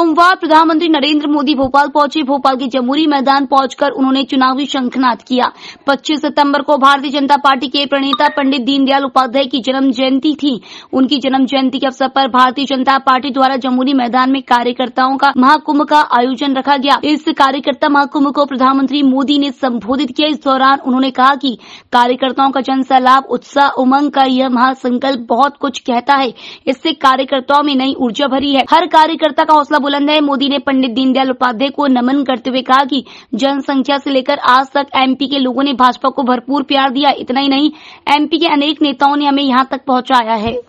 सोमवार प्रधानमंत्री नरेंद्र मोदी भोपाल पहुंचे भोपाल के जमुरी मैदान पहुंचकर उन्होंने चुनावी शंखनाद किया 25 सितंबर को भारतीय जनता पार्टी के प्रणेता पंडित दीनदयाल उपाध्याय की जन्म जयंती थी उनकी जन्म जयंती के अवसर पर भारतीय जनता पार्टी द्वारा जमुरी मैदान में कार्यकर्ताओं का महाकुंभ का आयोजन रखा गया इस कार्यकर्ता महाकुंभ को प्रधानमंत्री मोदी ने संबोधित किया इस दौरान उन्होंने कहा कि कार्यकर्ताओं का जन उत्साह उमंग का यह महासंकल्प बहुत कुछ कहता है इससे कार्यकर्ताओं में नई ऊर्जा भरी है हर कार्यकर्ता का हौसला आंदोलन है मोदी ने पंडित दीनदयाल उपाध्याय को नमन करते हुए कहा कि जनसंख्या से लेकर आज तक एमपी के लोगों ने भाजपा को भरपूर प्यार दिया इतना ही नहीं एमपी के अनेक नेताओं ने हमें यहां तक पहुंचाया है